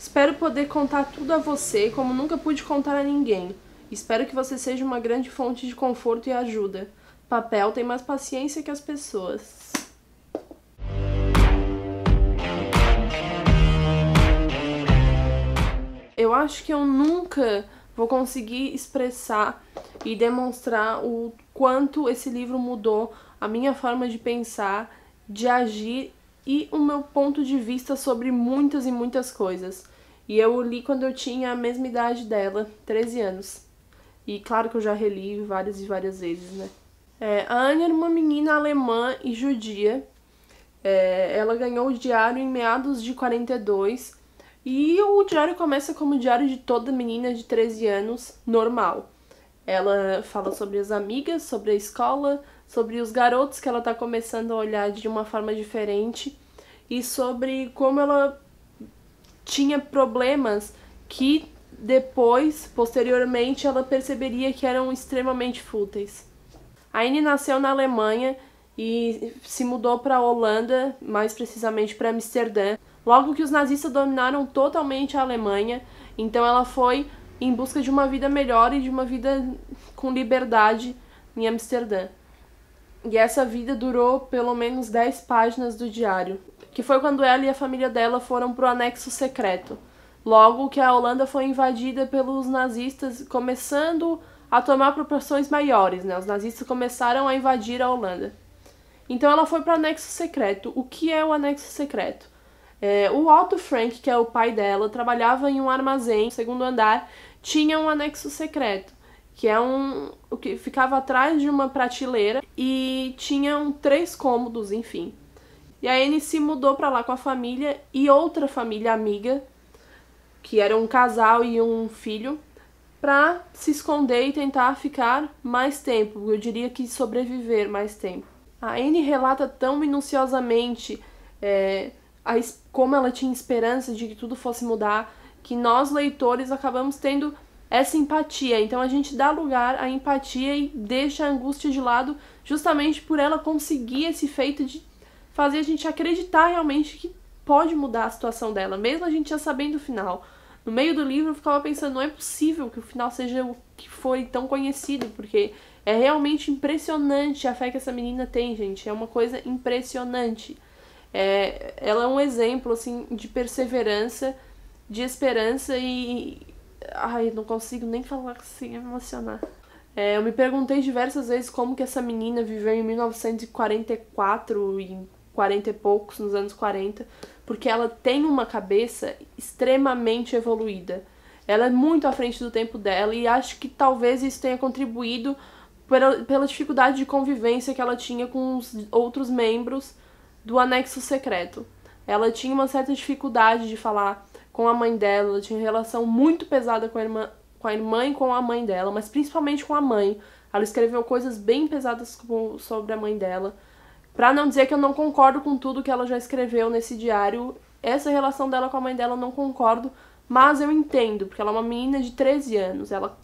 Espero poder contar tudo a você como nunca pude contar a ninguém. Espero que você seja uma grande fonte de conforto e ajuda. Papel tem mais paciência que as pessoas. Eu acho que eu nunca vou conseguir expressar e demonstrar o quanto esse livro mudou a minha forma de pensar, de agir e o meu ponto de vista sobre muitas e muitas coisas. E eu li quando eu tinha a mesma idade dela, 13 anos. E claro que eu já reli várias e várias vezes, né? É, a Anne era uma menina alemã e judia. É, ela ganhou o diário em meados de 42. E o diário começa como o diário de toda menina de 13 anos, normal. Ela fala sobre as amigas, sobre a escola, sobre os garotos que ela está começando a olhar de uma forma diferente e sobre como ela tinha problemas que depois, posteriormente, ela perceberia que eram extremamente fúteis. A Anne nasceu na Alemanha e se mudou para a Holanda, mais precisamente para Amsterdã, logo que os nazistas dominaram totalmente a Alemanha. Então ela foi em busca de uma vida melhor e de uma vida com liberdade em Amsterdã. E essa vida durou pelo menos 10 páginas do diário, que foi quando ela e a família dela foram para o anexo secreto. Logo que a Holanda foi invadida pelos nazistas, começando a tomar proporções maiores, né? Os nazistas começaram a invadir a Holanda. Então ela foi para o anexo secreto. O que é o anexo secreto? É, o Otto Frank, que é o pai dela, trabalhava em um armazém, segundo andar, tinha um anexo secreto, que é um o que ficava atrás de uma prateleira e tinham três cômodos, enfim. E a Anne se mudou para lá com a família e outra família amiga, que era um casal e um filho, para se esconder e tentar ficar mais tempo, eu diria que sobreviver mais tempo. A Anne relata tão minuciosamente é, a, como ela tinha esperança de que tudo fosse mudar, que nós leitores acabamos tendo essa empatia. Então a gente dá lugar à empatia e deixa a angústia de lado, justamente por ela conseguir esse feito de fazer a gente acreditar realmente que pode mudar a situação dela, mesmo a gente já sabendo o final. No meio do livro eu ficava pensando, não é possível que o final seja o que foi tão conhecido, porque é realmente impressionante a fé que essa menina tem, gente. É uma coisa impressionante. É, ela é um exemplo assim de perseverança, de esperança e Ai, não consigo nem falar sem emocionar. É, eu me perguntei diversas vezes como que essa menina viveu em 1944 e 40 e poucos, nos anos 40, porque ela tem uma cabeça extremamente evoluída. Ela é muito à frente do tempo dela e acho que talvez isso tenha contribuído pela, pela dificuldade de convivência que ela tinha com os outros membros do anexo secreto. Ela tinha uma certa dificuldade de falar com a mãe dela, ela tinha relação muito pesada com a irmã, com a irmã e com a mãe dela, mas principalmente com a mãe. Ela escreveu coisas bem pesadas sobre a mãe dela. Pra não dizer que eu não concordo com tudo que ela já escreveu nesse diário, essa relação dela com a mãe dela eu não concordo, mas eu entendo, porque ela é uma menina de 13 anos. Ela,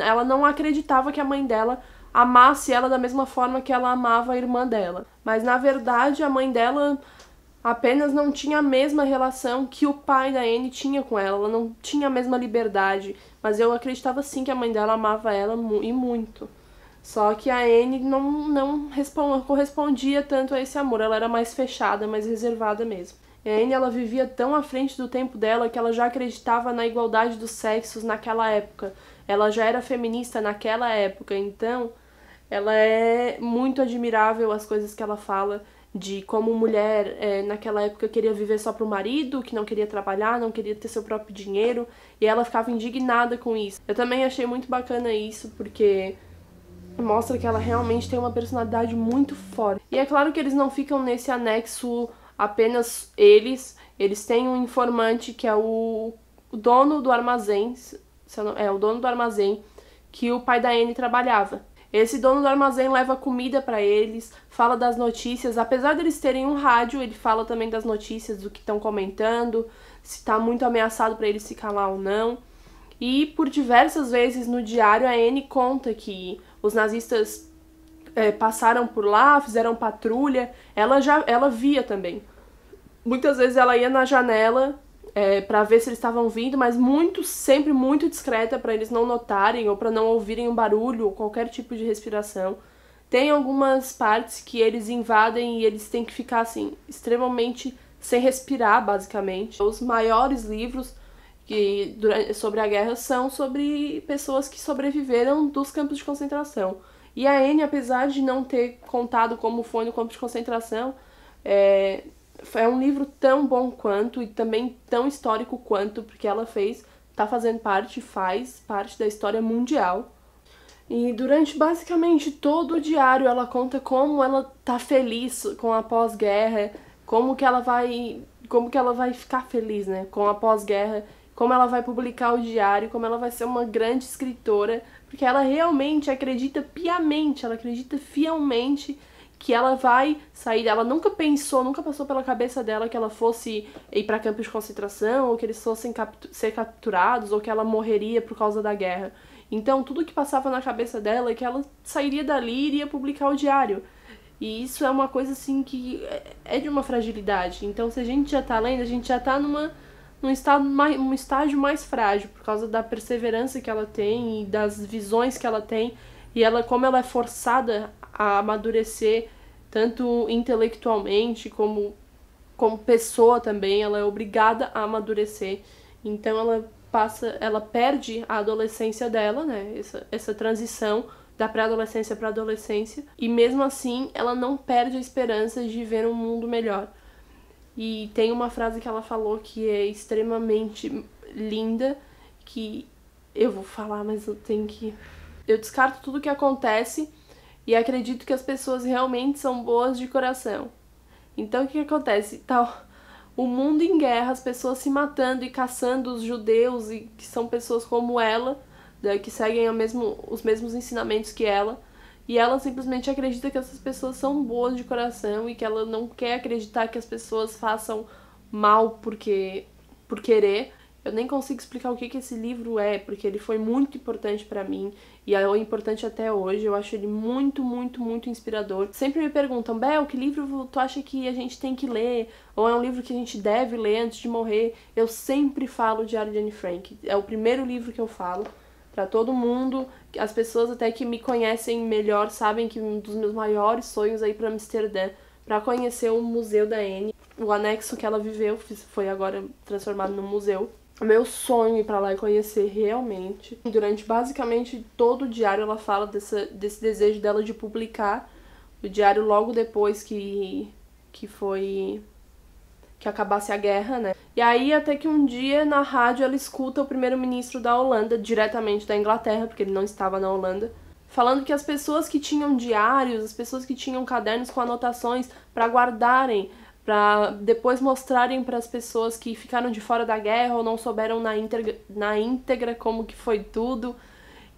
ela não acreditava que a mãe dela amasse ela da mesma forma que ela amava a irmã dela. Mas na verdade, a mãe dela apenas não tinha a mesma relação que o pai da Anne tinha com ela, ela não tinha a mesma liberdade, mas eu acreditava sim que a mãe dela amava ela e muito. Só que a Anne não, não correspondia tanto a esse amor, ela era mais fechada, mais reservada mesmo. E a Anne ela vivia tão à frente do tempo dela que ela já acreditava na igualdade dos sexos naquela época. Ela já era feminista naquela época, então ela é muito admirável as coisas que ela fala de como mulher é, naquela época queria viver só pro marido, que não queria trabalhar, não queria ter seu próprio dinheiro, e ela ficava indignada com isso. Eu também achei muito bacana isso, porque mostra que ela realmente tem uma personalidade muito forte. E é claro que eles não ficam nesse anexo apenas eles, eles têm um informante que é o, o dono do armazém, é o dono do armazém que o pai da Anne trabalhava. Esse dono do armazém leva comida para eles, fala das notícias, apesar deles terem um rádio, ele fala também das notícias, do que estão comentando, se está muito ameaçado para eles se calar ou não. E por diversas vezes no diário a Anne conta que os nazistas é, passaram por lá, fizeram patrulha. Ela já ela via também. Muitas vezes ela ia na janela é, para ver se eles estavam vindo, mas muito, sempre muito discreta para eles não notarem ou para não ouvirem um barulho ou qualquer tipo de respiração. Tem algumas partes que eles invadem e eles têm que ficar assim, extremamente sem respirar, basicamente. Os maiores livros que durante, sobre a guerra são sobre pessoas que sobreviveram dos campos de concentração. E a Anne, apesar de não ter contado como foi no campo de concentração, é, é um livro tão bom quanto e também tão histórico quanto, porque ela fez, tá fazendo parte, faz parte da história mundial. E durante basicamente todo o diário ela conta como ela tá feliz com a pós-guerra, como que ela vai, como que ela vai ficar feliz, né, com a pós-guerra, como ela vai publicar o diário, como ela vai ser uma grande escritora, porque ela realmente acredita piamente, ela acredita fielmente que ela vai sair. Ela nunca pensou, nunca passou pela cabeça dela que ela fosse ir para campos de concentração, ou que eles fossem captu ser capturados, ou que ela morreria por causa da guerra. Então, tudo que passava na cabeça dela é que ela sairia dali e iria publicar o diário. E isso é uma coisa assim que é, é de uma fragilidade. Então, se a gente já tá lendo, a gente já tá numa num estado mais, um estágio mais frágil por causa da perseverança que ela tem e das visões que ela tem e ela como ela é forçada a amadurecer tanto intelectualmente como como pessoa também, ela é obrigada a amadurecer. Então ela passa, ela perde a adolescência dela, né? Essa, essa transição da pré-adolescência para adolescência, e mesmo assim ela não perde a esperança de ver um mundo melhor. E tem uma frase que ela falou que é extremamente linda, que eu vou falar, mas eu tenho que eu descarto tudo que acontece e acredito que as pessoas realmente são boas de coração. Então o que acontece? Tá o mundo em guerra, as pessoas se matando e caçando os judeus, e que são pessoas como ela, né, que seguem mesmo, os mesmos ensinamentos que ela. E ela simplesmente acredita que essas pessoas são boas de coração e que ela não quer acreditar que as pessoas façam mal porque por querer. Eu nem consigo explicar o que, que esse livro é, porque ele foi muito importante para mim e é importante até hoje. Eu acho ele muito, muito, muito inspirador. Sempre me perguntam, Bel, que livro tu acha que a gente tem que ler? Ou é um livro que a gente deve ler antes de morrer? Eu sempre falo Diário de Anne Frank. É o primeiro livro que eu falo para todo mundo. As pessoas até que me conhecem melhor sabem que um dos meus maiores sonhos é ir para Amsterdã para conhecer o museu da Anne. O anexo que ela viveu foi agora transformado no museu meu sonho ir para lá e é conhecer realmente. Durante basicamente todo o diário ela fala dessa, desse desejo dela de publicar o diário logo depois que que foi que acabasse a guerra, né? E aí até que um dia na rádio ela escuta o primeiro-ministro da Holanda, diretamente da Inglaterra, porque ele não estava na Holanda, falando que as pessoas que tinham diários, as pessoas que tinham cadernos com anotações para guardarem para depois mostrarem para as pessoas que ficaram de fora da guerra ou não souberam na íntegra, na íntegra como que foi tudo.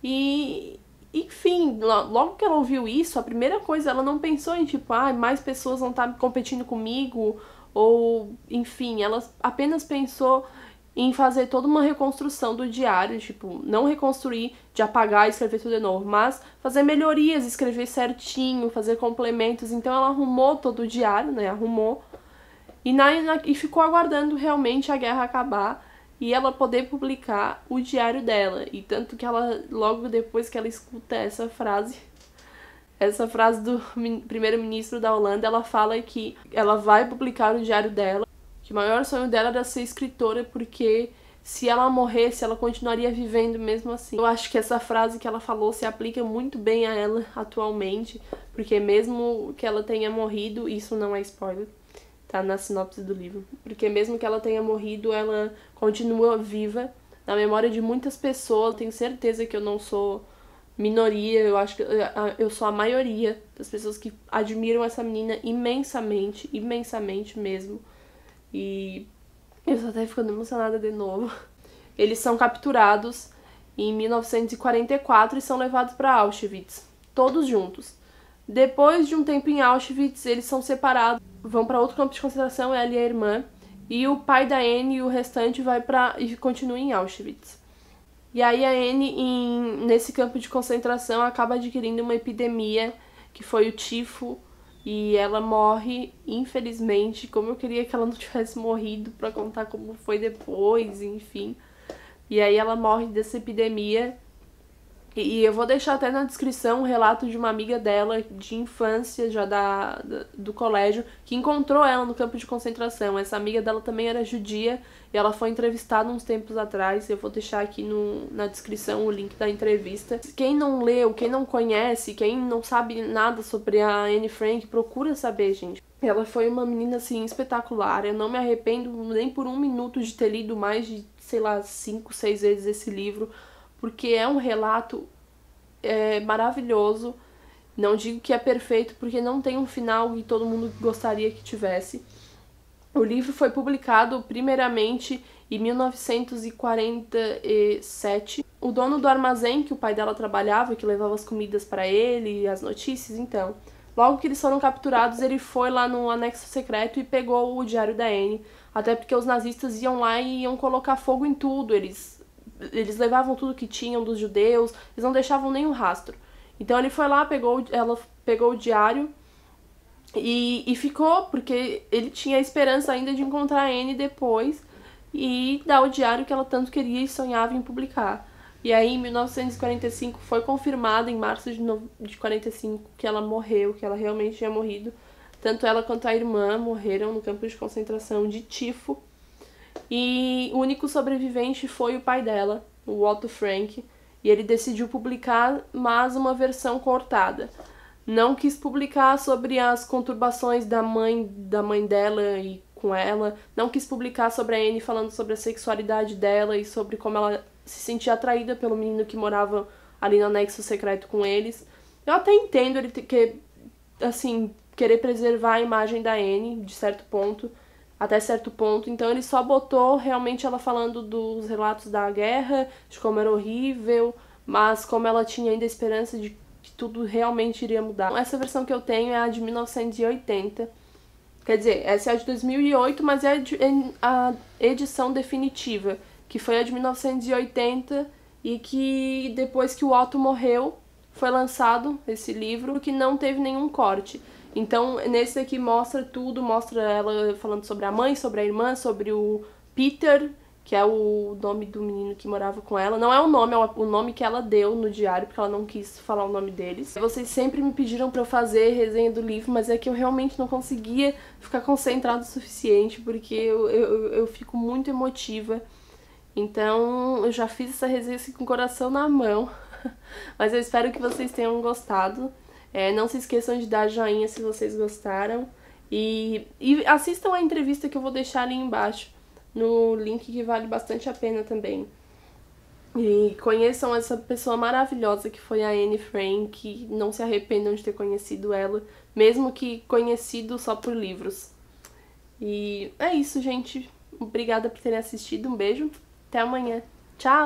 E enfim, logo que ela ouviu isso, a primeira coisa ela não pensou em tipo, ah, mais pessoas vão estar tá competindo comigo ou enfim, ela apenas pensou em fazer toda uma reconstrução do diário, tipo, não reconstruir de apagar e escrever tudo de novo, mas fazer melhorias, escrever certinho, fazer complementos. Então ela arrumou todo o diário, né? Arrumou e, na, na, e ficou aguardando realmente a guerra acabar e ela poder publicar o diário dela. E tanto que ela, logo depois que ela escuta essa frase, essa frase do primeiro-ministro da Holanda, ela fala que ela vai publicar o diário dela, que o maior sonho dela era ser escritora, porque se ela morresse, ela continuaria vivendo mesmo assim. Eu acho que essa frase que ela falou se aplica muito bem a ela atualmente, porque mesmo que ela tenha morrido, isso não é spoiler, tá na sinopse do livro. Porque mesmo que ela tenha morrido, ela continua viva na memória de muitas pessoas. Tenho certeza que eu não sou minoria, eu acho que eh, eu sou a maioria das pessoas que admiram essa menina imensamente, imensamente mesmo. E eu tô até ficando emocionada de novo. Eles são capturados em 1944 e são levados para Auschwitz, todos juntos. Depois de um tempo em Auschwitz, eles são separados vão para outro campo de concentração, ela é e a irmã, e o pai da Anne e o restante vai para e continua em Auschwitz. E aí a Anne em, nesse campo de concentração acaba adquirindo uma epidemia que foi o tifo e ela morre, infelizmente, como eu queria que ela não tivesse morrido para contar como foi depois, enfim. E aí ela morre dessa epidemia e, eu vou deixar até na descrição um relato de uma amiga dela de infância, já da, do colégio, que encontrou ela no campo de concentração. Essa amiga dela também era judia e ela foi entrevistada uns tempos atrás. Eu vou deixar aqui no, na descrição o link da entrevista. Quem não leu, quem não conhece, quem não sabe nada sobre a Anne Frank, procura saber, gente. Ela foi uma menina assim espetacular. Eu não me arrependo nem por um minuto de ter lido mais de, sei lá, cinco, seis vezes esse livro porque é um relato é, maravilhoso. Não digo que é perfeito, porque não tem um final que todo mundo gostaria que tivesse. O livro foi publicado primeiramente em 1947. O dono do armazém que o pai dela trabalhava, que levava as comidas para ele e as notícias, então. Logo que eles foram capturados, ele foi lá no anexo secreto e pegou o diário da Anne. Até porque os nazistas iam lá e iam colocar fogo em tudo. Eles eles levavam tudo que tinham dos judeus, eles não deixavam nenhum rastro. Então ele foi lá, pegou, ela pegou o diário e, e ficou, porque ele tinha a esperança ainda de encontrar a Anne depois e dar o diário que ela tanto queria e sonhava em publicar. E aí, em 1945, foi confirmado, em março de, 1945, de 45, que ela morreu, que ela realmente tinha morrido. Tanto ela quanto a irmã morreram no campo de concentração de tifo e o único sobrevivente foi o pai dela, o Otto Frank, e ele decidiu publicar mais uma versão cortada. Não quis publicar sobre as conturbações da mãe, da mãe dela e com ela, não quis publicar sobre a Anne falando sobre a sexualidade dela e sobre como ela se sentia atraída pelo menino que morava ali no anexo secreto com eles. Eu até entendo ele ter, que, assim, querer preservar a imagem da Anne, de certo ponto, até certo ponto. Então ele só botou realmente ela falando dos relatos da guerra, de como era horrível, mas como ela tinha ainda a esperança de que tudo realmente iria mudar. Então, essa versão que eu tenho é a de 1980. Quer dizer, essa é a de 2008, mas é, é a edição definitiva, que foi a de 1980 e que depois que o Otto morreu, foi lançado esse livro que não teve nenhum corte. Então, nesse aqui mostra tudo, mostra ela falando sobre a mãe, sobre a irmã, sobre o Peter, que é o nome do menino que morava com ela. Não é o nome, é o nome que ela deu no diário, porque ela não quis falar o nome deles. Vocês sempre me pediram para eu fazer resenha do livro, mas é que eu realmente não conseguia ficar concentrada o suficiente, porque eu, eu, eu fico muito emotiva. Então, eu já fiz essa resenha assim, com o coração na mão. Mas eu espero que vocês tenham gostado. É, não se esqueçam de dar joinha se vocês gostaram. E, e assistam a entrevista que eu vou deixar ali embaixo, no link que vale bastante a pena também. E conheçam essa pessoa maravilhosa que foi a Anne Frank. Não se arrependam de ter conhecido ela, mesmo que conhecido só por livros. E é isso, gente. Obrigada por terem assistido. Um beijo. Até amanhã. Tchau!